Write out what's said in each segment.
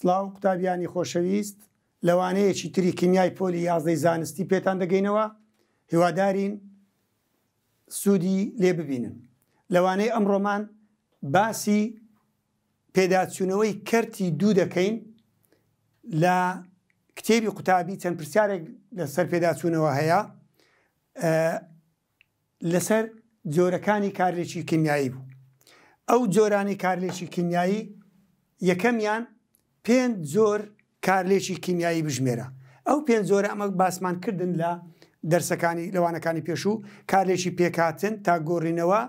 سلااو قوتابیانی خۆشەویست لەوانەیەکی تری کیمیای پۆلی یازدەی زانستی پێتان دەگەینەوە هیوادارین سوودی لێ ببینن لەوانەیە ئەمڕۆمان باسی پێداچوونەوەی کەرتی دوو دەکەین لە کتێبی قوتابی چەند پرسیارێک لەسەر پێداچوونەوە هەیە لەسەر جۆرەکانی کارلێکی کیمیایی بوو ئەو جۆرانی کارلێکی کیمیایی یەکەمیان پێنج زۆر کارلێکی کیمیایی بژمێرە ئەو پێنج زۆر ئەمە باسمان کردن لە دەرسەکانی لەوانەکانی پێشوو کارلێکی پێکاتن تا گۆڕینەوە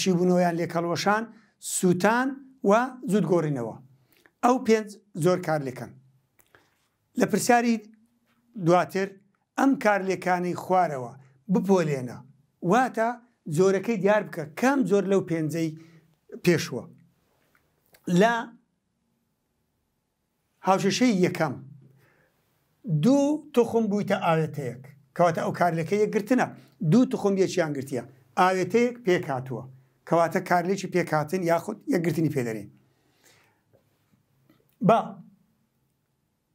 شیبوونەوەیان لێکەڵۆشان سووتان و زود گۆڕینەوە ئەو پێنج زۆر کارلەکەن لە پرسیاری دواتر ئەم کارلەکانی خوارەوە بپۆلێنە واتە زۆرەکەی دیار بکە کام زۆر لەو پێنجەی پێشوە لە هاوشەشەی یەکەم دوو تخم بوویتە ئاوێتەیەک کەواتە ئەو کارلەکەی یەکگرتنە دوو تخم یەکیان گرتیە ئاوێتەیەک پێکاتوە کەواتە کارلێکی پێکاتن یاخود یەکگرتنی پێدەێن با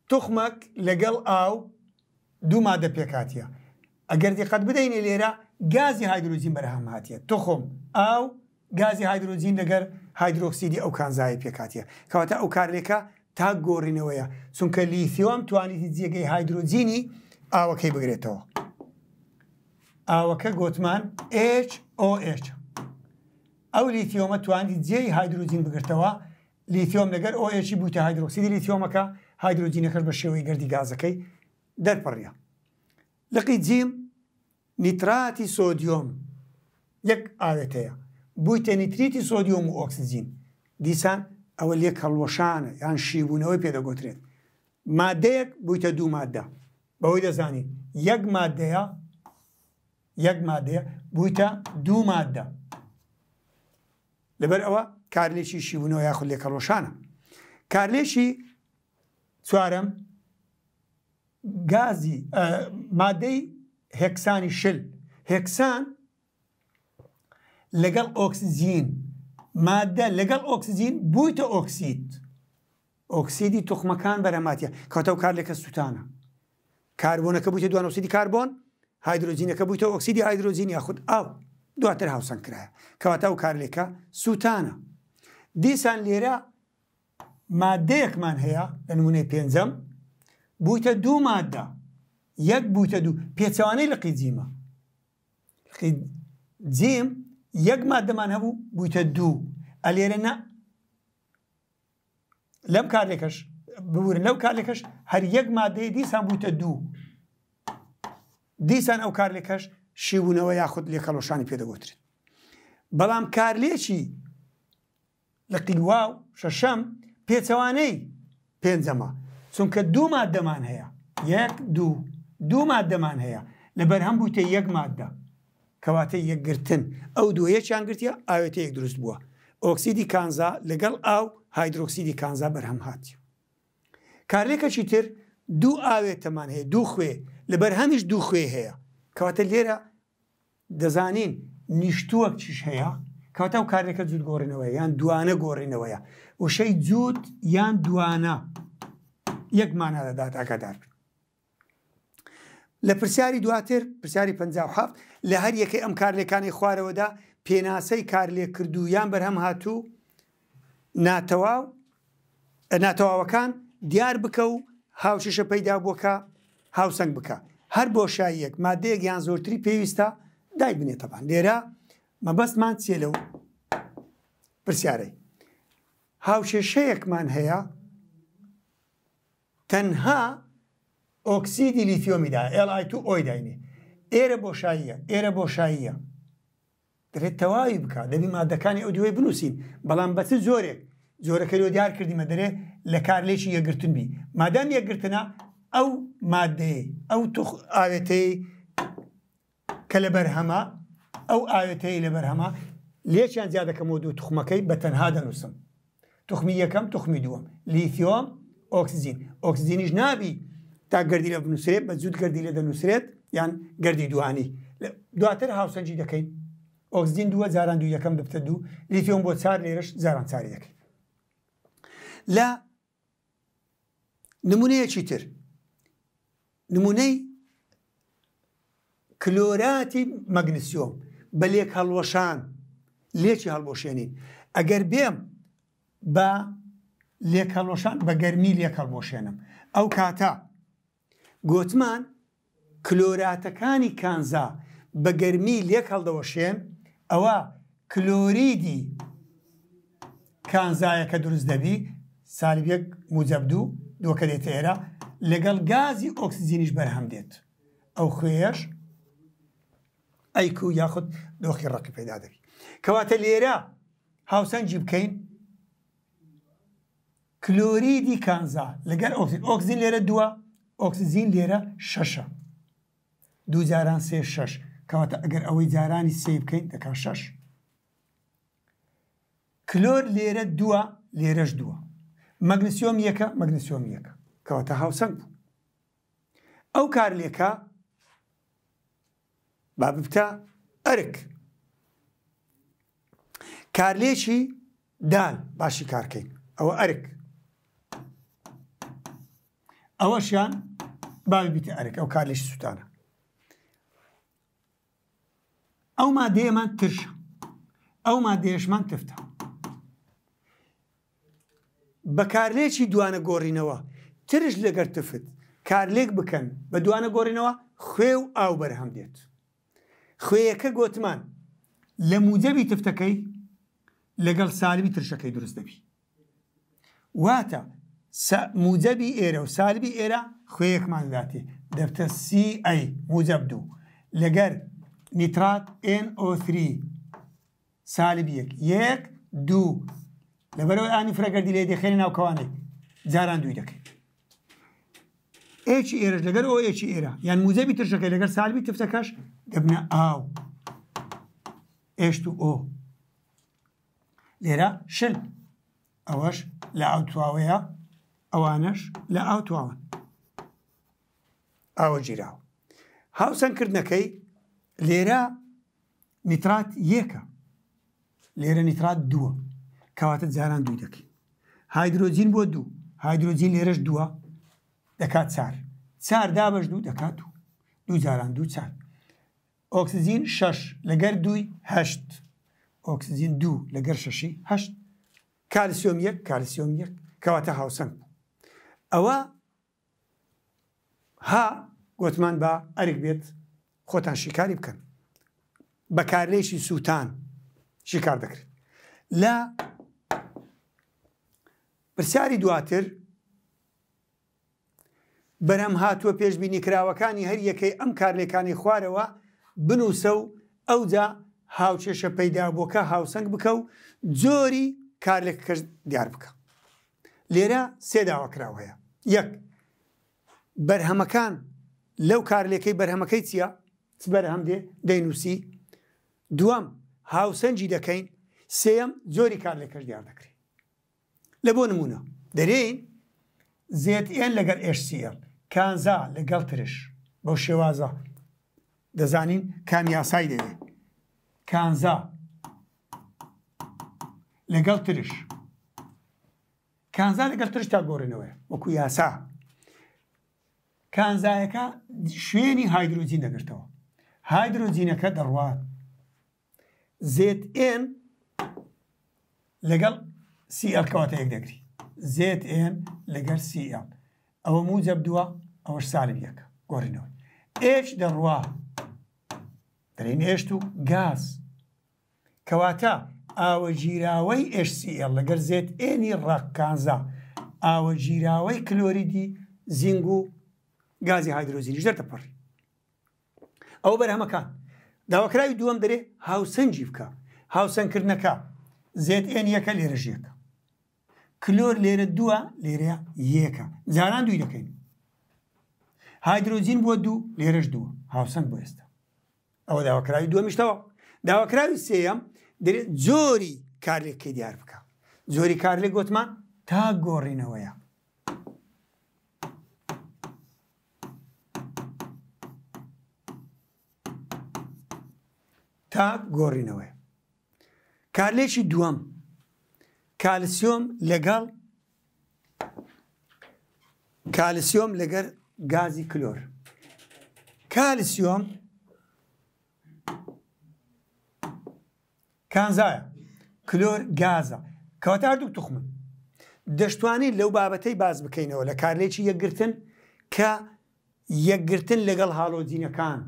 تخمەک لەگەڵ ئاو دوو مادە پێکاتە ئەگەر دقت بدەینێ لێرە گازی هایدروزین بەرهام هااتە تخم ئاو گازی هایدروزین لەگەر هایدرۆکسیدی ئەو کانزای پێکاتە کەواتە ئەو کارلێکە تا گۆڕینەوەیە چونکە لیثیۆم توانیتی جێگەی هایدروجینی ئاوەکەی بگرێتەوە ئاوەکە گوتمان HOH ئەو لیتیۆمە توانی جێی هایدروجین بگرتەوە لیتیۆم لەگەر ئۆهی بوتە هایدروکسیدی لیتیۆمەکە هایدروجینەکەش بە شێوەی گردی گازەکەی دەرپڕە لقی جیم نیتراتی سۆدیۆم یەک ئاوێتەیە بوویتە نیتریتی سۆدیۆم و ئۆکسسیجین دیسان ئەوە لێک هەڵوەشانە یان شیبوونەوەی پێدەگوترێت مادەیەک بوویتە دوو مادە بەوەی دەزانی یەک مادەیە یەک مادەیە بوویتە دوو مادە لەبەر ئەوە کارلێکی شیبوونەوە یاخود لێک هەڵۆشانە کارلێکی چوارم گازی مادەی هێکسانی شل هێکسان لەگەڵ ئۆکسزیین مادە لەگەڵ ئۆکسزیین بوویتە ئۆکسید ئۆکسیدی تخمەکان بەرەماتە کەوتە کار لەکە سووتانە کاربوونەکە بوویتە دوانۆسیدی کاربۆن هایدروزینەکە بوویتە ئۆکسیدی هایدروزینی یاخود ئاو دواتر هاوسەن کرایە کەواتە و کارلێکە سووتانە دیسان لێرە مادەیەکمان هەیە لە نمونەی پێنجەم بوویتە دوو مادە یەک بووتە دوو پێچوانەی لە قیجیمە جیم یەک مادەمان هەبوو بوویتە دوو ئەلێرە نە لەم کارێکەش بورن لەو کارێکەش هەر یەک مادەیە دیسان بووتە دوو دیسان ئەو کارلێکەش شیبوونەوە یاخود لێکەڵۆشانی پێدەگوترێت بەڵام کارلێکی لە قیلوا و شەشەم پێچەوانەی پێنجەمە چونکە دوو مادەمان هەیە یەک دوو دوو مادەمان هەیە لەبەر هەم بووتە یەک مادە کەواتە یەکگرتن ئەو دووەیە چیانگرتیە ئاوێتە یەک دروست بووە ئۆکسیدی کانزا لەگەڵ ئاو هایدرۆکسیدی کانزا بەرهەم هاتی کارلێکەکی تر دوو ئاوێتەمان هەیە دوو خوێ لە بەرهەمیش دوو خوێ هەیە کەواتە لێرە دەزانین نیشتووەک چیش هەیە کەواتە و کارێکەکە جوود گۆڕینەوەی یان دوانە گۆڕینەوەیە وشەی جووت یان دوانە یەکمانە دەدات ئاکادار بن لە پرسیاری دواتر پرسیاری 57 لە هەر یەکەی ئەم کارلەکانی خوارەوەدا پێناسەی کارلێکردو یان بەرهەم هاتوو ناتەواو ناتەواوەکان دیار بکە و هاوششە پەیدا بۆکە هاوسنگ بکە هەر بۆشاییەک مادەیەک یان زۆرتری پێویستە دای بنێتەبان لێرە مەبەستمان چێ لەو پرسیارەی هاوشێشەیەکمان هەیە تەنها ئۆکسیدی لیتیۆمیدا LI2 ئۆی داینێ ئێرە بۆشاییە ئێرە بۆشاییە دەرێت تەواوی بکە دەبی مادەکانی ئەو دوێ بنووسین بەڵام بەچ زۆرێک زۆرەکەەوە دیار کردیمە دەرێ لە کارلێکی یەگرتن بی مادام یەگرتنە ئەو مادەیە ئەو ئاوێتەی کە لە بەرهەما ئەو ئاوێتەیە لە بەرهەما لێکیان زیادەکەمەوە دوو تخمەکەی بە تەنها دەنووسم تخمی یەکەم تخمی دووەم لیتیۆم ئۆکسزیین ئۆکسزیینیش نابی تا گردی لە بنووسێت بە زود گردی لە دەنووسێت یان گردی دوانی دواتر هاوسەنجی دەکەین ئۆکسین دووە زاران دو یەکەم ببتە دوو لیفیۆم بۆ چار لێرش زاران چاری دەکەین لە نمونەیەکی تر نمونەی کلۆراتی مەگنسیۆم بە لێک هەڵوەشان لێکی هەڵبۆشێنین ئەگەر بێم بە لێک هەڵۆشان بە گەرمی لێک هەڵبۆشێنم ئەو کاتە گوتمان کلۆراتەکانی کانزا بە گەرمی لێک هەڵدەوەشێن ئەوە کلۆریدی کانزایەکە دروست دەبی سالبیەک موجەبدوو دووەکە دێتە ئێرە لەگەڵ گازی ئۆکسزیینیش بەرهەم دێت ئەو خوێش ئەیک و یاخود دۆخی ڕقی پیدا دەبی کەواتە لێرە هاوسەنجی بکەین کلۆریدی کانزا لەگەر ئۆکسین لێرە دووە ئۆکسزیین لێرە شەشە دوو جاران سێ شش کەواتە ئەگەر ئەوەی جارانی سێ بکەین دەکا شش کلۆر لێرە دووە لێرەش دووە مەگنسیۆم یەکە مەگنسیۆم یەکە کەواتە هاوسنگ بوو ئەو کار لێکە با ببتە ئەرک کارلێکی دال باشی کارکەین ئەوە ئەرک ئەوەشیان باوی بیتە ئەرێک ئەو کار لەش سووتانە ئەو مادەیەمان ترشە ئەو مادەیەشمان تفتە بە کارلێکی دوانە گۆڕینەوە ترش لەگەر تفت کارلێک بکەن بە دوانە گۆڕینەوە خوێ و ئاو بەرهەم دێت خوێیەکە گوتمان لە موجەبی تفتەکەی لەگەڵ سالبی ترشەکەی دروست دەبی واتە موجەبی ئێرە و سالبی ئێرە خوەیەکمانداتی دەفتە سی ئەی موجەب دوو لەگەر نیترات NO3 سالب یەک یەک دوو لەبەرەوە ئانی فرەگەردی لێ دەخێنی ناوکەوانێک جاران دووی دەکەین ئێکی ئێرە لەگەر ئەو ئێکی ئێرە یان موزەبی ترشەکە لەگەر سالبی تفتەکەش دەبنە ئاو ئێشت و ئۆ لێرە شل ئەوەش لە ئاوتواوەیە ئەوانش لە ئاوتواون ئاوە گیراوە هاوسەنکردنەکەی لێرە نیترات یەکە لێرە نیترات دووە کەواتە جاران دوو دەکەین هایدرۆجین بۆ دوو هایدرۆجین لێرەش دووە دەکات چار چار دابش دوو دەکات و دوو جاران دوو چار ئۆکسزین شش لەگەر دوی هەشت ئۆکسزین دوو لەگەر شەشی هەشت کالسیۆم یەک کالسیۆم یەک کەواتە هاوسنگ ئەوە ها گوتمان بە ئەرێک بێت خۆتان شیکاری بکەن بەکارلێشی سووتان شیکار دەکرێت لە پرسیاری دواتر بەرەم هاتووە پێشببینی کراوەکانی هەر یەکەی ئەم کارلەکانی خوارەوە بنووسە و ئەوجا هاوچێشە پەیدابووکە هاوسنگ بکە و جۆری کارلێک دیار بکە لێرە سێداوە کراوەیە یەک بەرهەمەکان لەو کارلێکەکەی بەرهەمەکەی چییە بەرهەم دێ دەینوسی دووەم هاوسەنجی دەکەین سێم زۆری کارلێکەش دیار دەکرێت لە بۆ نمونە دەرێن زێتN لەگەر ئشسیل کانزا لەگەڵ ترش بەو شێوازە دەزانین کامیاسای دەوێت کانزا لەگەڵ ترش کانزا لەگەر ترشتا گۆڕێنەوەی وەکو یاسا کانزایەکە شوێنی هایدروجین دەگرتەوە هایدروجینەکە دەڕوات زێت ئێن لەگەڵ سیL کەواتە یەک دەگری زێت ئێن لەگەر سیL ئەوە موجب دووە ئەوەش سالب یەکە گۆڕینەوە ئێش دەڕوا دەرین ئێشت و گاز کەواتە ئاوە ژیراوەی HCL لەگەر زێت ئێنی ڕەکانزا ئاوە ژیراوەی کلۆریدی زیینگ و گازی هایدرۆزیینیش دەرتەپڕی ئەو بەرهەمەکان داواکراوی دووەم دەرێ هاوسنجی بکە هاوسنگکردنەکە زێت ئێن یەکە لێرەژیەکە کلۆر لێرە دووە لێرەیە یەکە جاران دوی دەکەین هایدرۆزین بۆ دوو لێرەش دووە هاوسنگ بۆ ئێستا ئەوە داواکراوی دووەمیشتەوە داواکراوی سێەم زۆری کارلێکی دیار بکە زۆری کارلێک گوتمان تا گۆڕینەوەیە تا گۆڕینەوەی کارلێکی دووەم کالسیۆم لەگەڵ کالسیۆم لەگەر گازی کلۆر کالسیۆم کانزایە کلۆر گازە کەواتار دوو تخمن دەشتوانین لەو بابەتەی باز بکەینەوە لە کارلێکی یەکگرتن کە یەکگرتن لەگەڵ هاڵۆزینەکان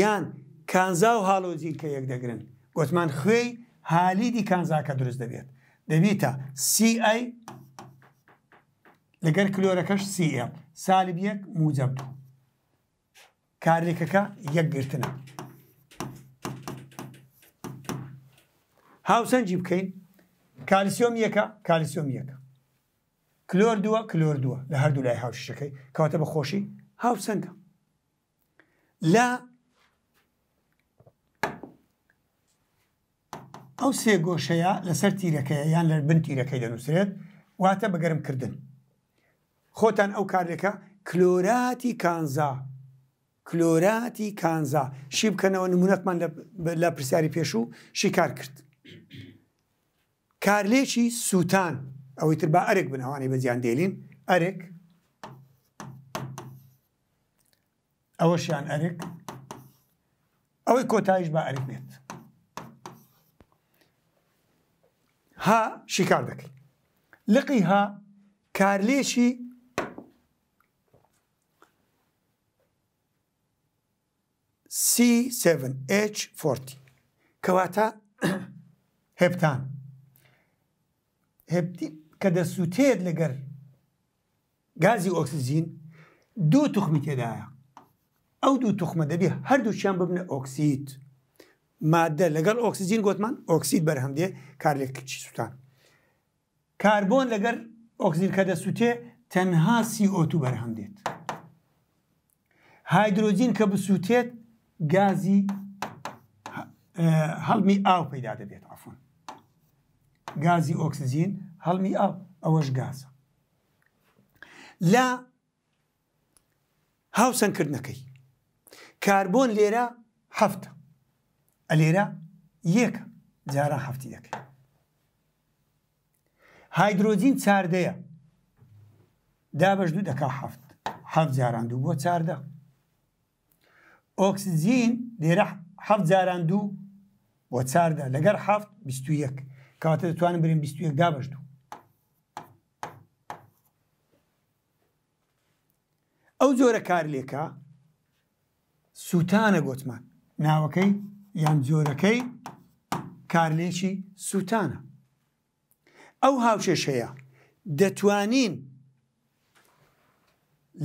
یان کانزا و هاڵۆزیر کە یەک دەگرن گوتمان خوێی هالیدی کانزاکە دروست دەبێت دەبێتە سی لەگەر کلۆرەکەش سی سالیب یەک موجب دوو کارێکەکە یەکگرتنە هاوسەنجی بکەین کالسیۆم یەکە کالسیۆم یەکە کلۆر دووە کلۆر دووە لە هەردوو لای هاوشەکەی کەواتە بە خۆشی هاوسەنگە لە ئەو سێ گۆشەیە لەسەر تیرەکەی یان لەر بن تیرەکەی دەنووسێت واتە بەگەرمکردن خۆتان ئەو کارێکە کلۆراتی کانزا کلۆراتی کانزا شی بکەنەوە نمونەتمان لە پرسیاری پێش و شیکار کرد کارلێکی سووتان ئەوەی تر با ئەرێک بنەوانی بەزیان دێلین ئەرێک ئەوەشیان ئەرێک ئەوەی کۆتایش با ئەرێک بێت ها شیکار دەکەین لقی ها کارلێکی C7H40 کەواتە هێبتان کە دەسووتێت لەگەر گازی ئۆکسزیین دوو توخمی تێدایە ئەو دوو توخمە دەبی هەردووچیان ببنە ئۆکسید مادە لەگەر ئۆکسزیین گوتمان ئۆکسید بەرهەمدێ کار لە کچی سووتان کاربۆن لەگەر ئۆکسیل کە دەسووتێ تەنها سی ئۆتو بەرهەم دێت هایدروجین کە بسووتێت گازی هەڵمی ئاو پەیدا دەبێت ئافون گازی ئۆکسزیین هەڵمی ئاو ئەوەش گازە لا هاوسنکردنەکەی کاربۆن لێرە هەفتە ئە لێرە یەکە جارە هەفتی دەکەی هایدرۆزین چاردەیە دابش دوو دەکا هەفت هەفت جاران دوو بۆ چاردە ئۆکسزیین لێرە هەفت جاران دوو بۆ چاردە لەگەر هەفت 21 کەواتە دەتوانن برین 21دا بەشتوو ئەو زۆرە کار لێکە سووتانە گۆتمان ناوەکەی یان زۆرەکەی کارلێکی سووتانە ئەو هاوشێش هەیە دەتوانین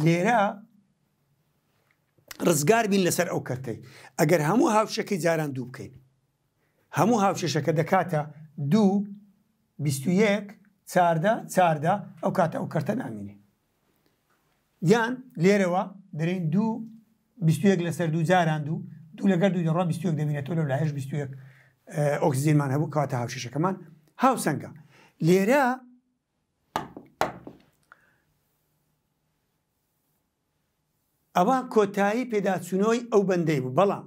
لێرە ڕزگار بین لەسەر ئەو کەرتەی ئەگەر هەموو هاوشەکەی جاران دوو بکەین هەموو هاوشێشەکە دەکاتە دوو 21 چاردە چاردە ئەو کاتە ئەو کەرتە نامینێ یان لێرەوە دەرێن دوو 21 لەسەر دوو جاران دوو دوو لەگەر دوو دەڕە 21 دەبینێتەوە لە لایش 21 ئۆکسزیینمان هەبوو کاتە هاوشێشەکەمان هاوسەنگە لێرە ئەوە کۆتایی پێداچوونەوەی ئەو بەندەی بوو بەڵام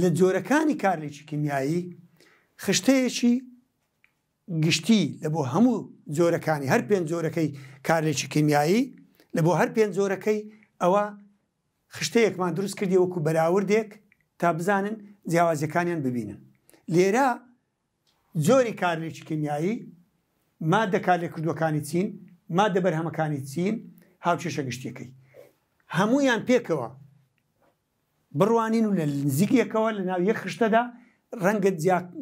لە جۆرەکانی کارلێکی کیمیایی خشتەیەکی گشتی لە بۆ هەموو جۆرەکانی هەر پێنج جۆرەکەی کارلێکی کیمیایی لە بۆ هەر پێنج جۆرەکەی ئەوە خشتەیەکمان دروست کردی وەکو بەراوردێک تا بزانن جیاوازەکانیان ببینن لێرە زۆری کارلێکی کیمیایی مادە کارلێکردوەکانی چین مادە بەرهەمەکانی چین هاوچێشە گشتەکەی هەمویان پێکەوە بڕوانین و لە نزیکیەکەوە لە ناو یەک خشتەدا ڕەنگە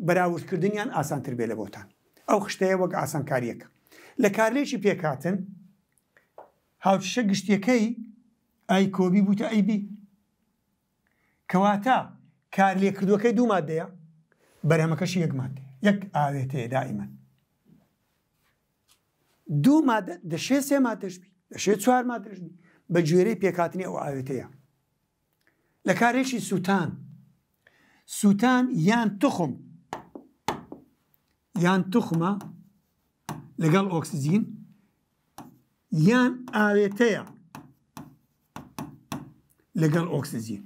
بەراوردکردنیان ئاسانتر بێ لە بۆتان ئەو خشتەیە وەک ئاسانکاریەکە لە کارلێکی پێکاتن هاوشە گشتیەکەی ئای کۆبی بووتە ئەیبی کەواتە کار لێکردوەکەی دوو مادەیە بەرهەمەکەشی یەک مادە یەک ئاوێتەیە دائیمەن دوو مادە دەشێ سێ مادەشبی دەشێ چوار مادەشبی بە گوێرەی پێکاتنی ئەو ئاوێتەیە لە کارێکی سووتان سووتان یان تخم یان تخمە لەگەڵ ئۆکسزیین یان ئاوێتەیە لەگەڵ ئۆکسزیین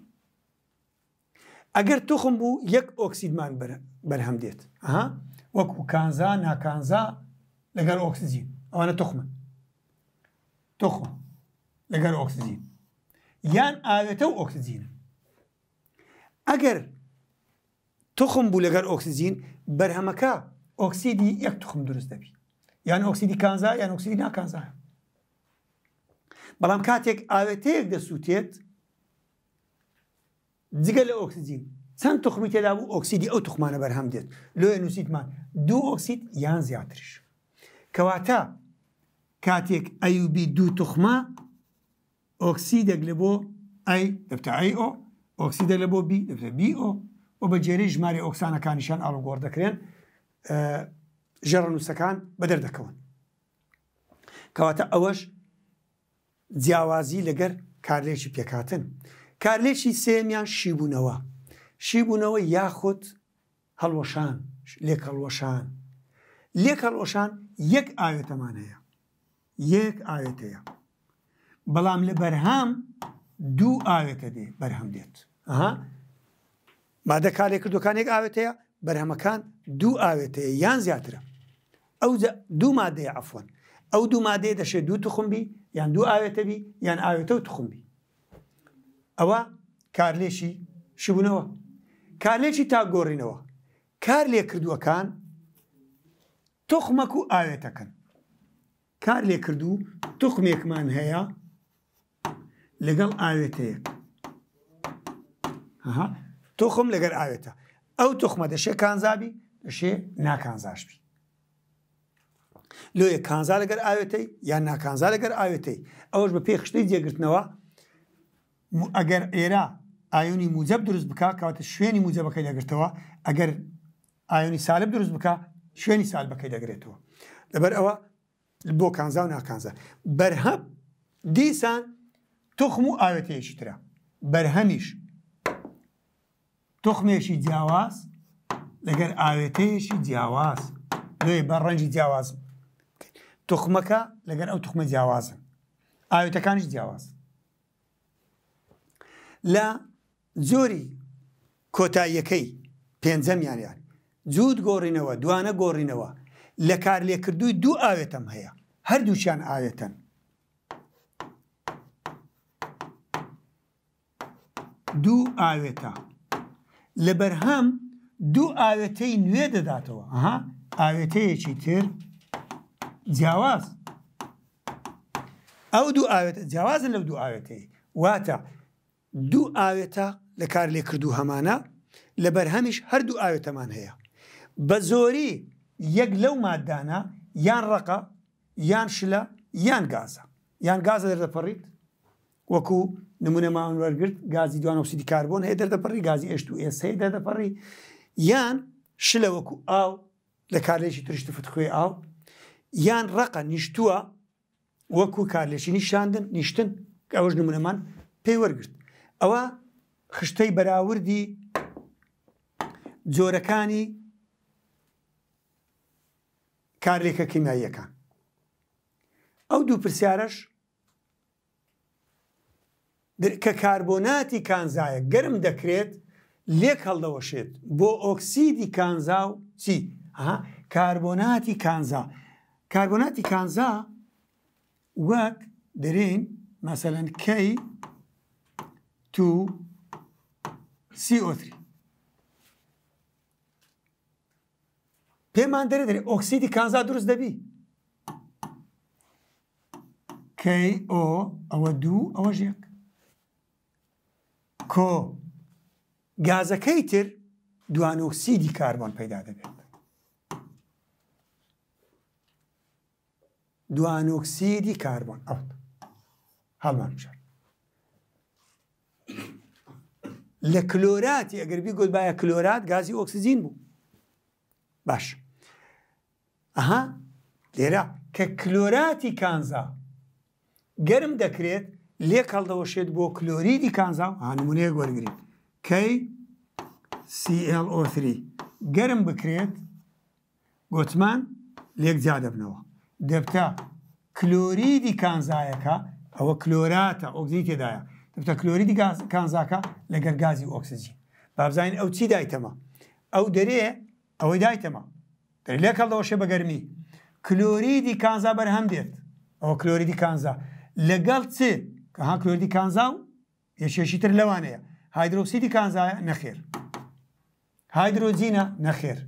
ئەگەر تخم بوو یەک ئۆکسیدمان بەرهەم دێت وەکو کانزا ناکانزا لەگەر ئۆکسزیین ئەوانە تخمە تخم لەگەر ئۆکسزیین یان ئاوێتە و ئۆکسزیینە ئەگەر تخم بوو لەگەر ئۆکسسیزین بەرهەمەکە ئۆکسیدی یەک تخم دروست دەبی یان ئۆکسیدی کانزا یان ئۆکسیدی ناکانزا بەڵام کاتێک ئاوێتەیەک دەسووتێت جگە لە ئۆکسسیزین چەند تخمی تێدا بوو ئۆکسیدی ئەو تخمانە بەرهەم دێت لۆ نووسیتمان دوو ئۆکسید یان زیاترش کەواتە کاتێک ئەیوبی دوو تخمە ئۆکسیدێک لە بۆ ئەی دەبتە ئەی ئۆ ئۆکسیدە لە بۆ بی بی ئۆ بۆ بە جێرەی ژماری ئۆکسانەکانیشان ئالوگۆر دەکرێن ژێڕ نووسەکان بەدەر دەکەون کەواتە ئەوەش جیاوازی لەگەر کارلێکی پێکاتن کارلێکی سێمیان شیبوونەوە شیبوونەوە یاخود هەڵوەشان لێک هەڵوەشان لێک هەڵوەشان یەک ئاوێتەمانەیە یەک ئاوێتەیە بەڵام لە بەرهام دوو ئاوێتە دێ بەرهەم دێت مادە کارێک کردوەکانێک ئاوێتەیە بەرهەمەکان دوو ئاوێتەیە یان زیاترە ئەو دوو مادەیە ئەفۆن ئەو دوو مادەیە دەشێت دوو تخمبی یان دوو ئاوێتەبی یان ئاوێتە و تخمبی ئەوە کارلێشی شبوونەوە کارلێکی تاگۆڕینەوە کار لێ کردووەکان تخمەک و ئاوێتەکەن کار لێ کردو تخمێکمان هەیە لەگەڵ ئاوێتەیەک تۆخم لەگەر ئاوێتە ئەو تخمە دەشێ کانزابی دەشێ ناکانزاشبی لۆیە کانزا لەگەر ئاوێتەی یان ناکانزا لەگەر ئاوێتەی ئەوەش بە پێ خشتەی جێگرتنەوە ئەگەر ئێرا ئایونی موجب دروست بک کاتە شوێنی موجبەکەی دەگرتەوە ئەگەر ئایونی سالب دروست بک شوێنی سالبەکەی دەگرێتەوە لەبەر ئەوە بۆ کانزا و ناکانزا بەرهەب دیسان تخم و ئاوێتەیەشی تررا بەرهەمیش تخمێشی جیاواز لەگەر ئاوێتەیەشی جیاواز لێ بە ڕەنجی جیاوازم تخمەکە لەگەر ئەو تخمە جیاوازن ئاوێتەکانش جیاواز لە زۆری کۆتاییەکەی پێنجەم یانیان جوود گۆڕینەوە دوانە گۆڕینەوە لە کار لێکردووی دوو ئاوێتم هەیە هەردووچیان ئاوێتەن دوو ئاوێتە لە بەرهەم دوو ئاوێتەی نوێ دەداتەوە ئەها ئاوێتەیەکی تر جیاواز ئەو دوو ئاوێتە جیاوازە لەو دوو ئاوێتەی واتە دوو ئاوێتە لە کار لێ کردو هەمانە لە بەرهەمیش هەردوو ئاوێتەمان هەیە بە زۆری یەک لەو مادانە یان ڕقە یان شلە یان گازە یان گازە دەردەپەڕیت وەکو نمونە ماوەرگرت گازی دوانۆکسیدی کاربوون هەیە دەردەپەڕی گازی ئێشت و ئێس هەیە دەردەپەڕی یان شلە وەکو ئاو لە کارێکی ترشت فتخۆی ئاو یان ڕقە نیشتووە وەکو کارلێکی نیشاندن نیشتن ئەوەش نمونەمان پێی وەرگرت ئەوە خشتەی بەراوردی جۆرەکانی کارێکە کیمیاییەکان ئەو دوو پرسیارەش کە کاربۆناتی کانزایە گەرم دەکرێت لێک هەڵدەوەشێت بۆ ئۆکسیدی کانزا و چی کاربۆناتی کانزا کاربۆناتی کانزا وەک دەرێن مەسەەن کەی تو سیئۆتری پێمان دەرێت دەێت ئۆکسیدی کانزا دروست دەبی کەی ئۆ ئەوە دوو ئەوە ژێک کۆ گازەکەی تر دوانۆکسیدی کاربن پەیدا دەبێت دوانۆکسیدی کاربن ئەو هەڵمان بچێت لە کلۆراتی ئەگەربی گوت باە کلۆرات گازی ئۆکسسیزین بوو باش ئەها لێرە کە کلۆراتی کانزا گەرم دەکرێت لێک هەڵدەەوەشێت بۆ کلۆریدی کانزاو هانمونەیە گۆرگری کەی CLO3 گەرم بکرێت گوتمان لێک جا دەبنەوە دەبتە کلۆریدی کانزایەکە ئەوە کلۆراتە ئۆگزی تێدایە دەبتە کلۆریدی کانزاکە لە گەرگازی ئۆکسسیجی بابزانین ئەو چی دایتەمە ئەو دەرێ ئەوەی دایتەمە لێک هەڵدەەوەشێ بە گەرمی کلۆریدی کانزا بەرهەم دێت ئەوە کلۆریدی کانزا لەگەڵ چ کە ها کوێردی کانزا و یەشێشیتر لەوانەیە هایدرۆکسیدی کانزایە نەخێر هایدرۆجینە نەخێر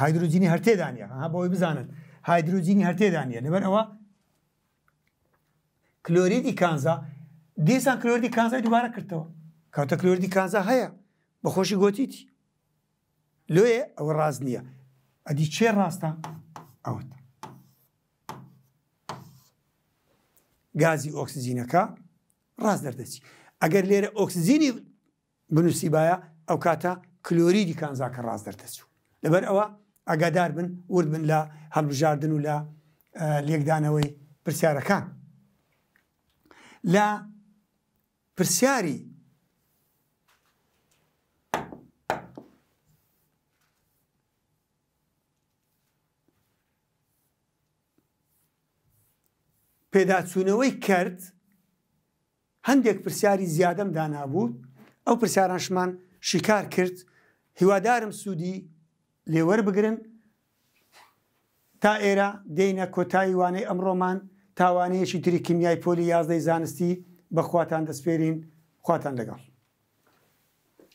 هایدرۆجینی هەرتێدانە ها بۆی بزانن هایدرۆجینی هەرتێدانە لەبەر ئەوە کلۆریدی کانزا دیسان کلۆردی کانزای دووارە کردەوە کەوتە کلۆردی کانزا هەیە بەخۆشی گۆتیتی لێ ئەوە ڕاز نییە ئەدی چێ ڕاستە ئەوت گازی ئۆکسزیینەکە ڕاست دەردەچی ئەگەر لێرە ئۆکسزیینی بنووسی باە ئەو کاتە کلۆریدی کانزاکە ڕاست دەردەچوو لەبەر ئەوە ئەگادار بن ورد بن لە هەڵبژاردن و لە لێکدانەوەی پرسیارەکان لە پرسیاری پێداچوونەوەی کرد هەندێک پرسیاری زیادەم دانابوو ئەو پرسیارانشمان شیکار کرد هیوادارم سوودی لێوە بگرن تا ئێرە دێینە کۆتایی وانەی ئەمڕۆمان تاوانەیەکی تری کیمیای پۆلی یازدەی زانستی بەخواتان دەستپێرین خواتان لەگەڵ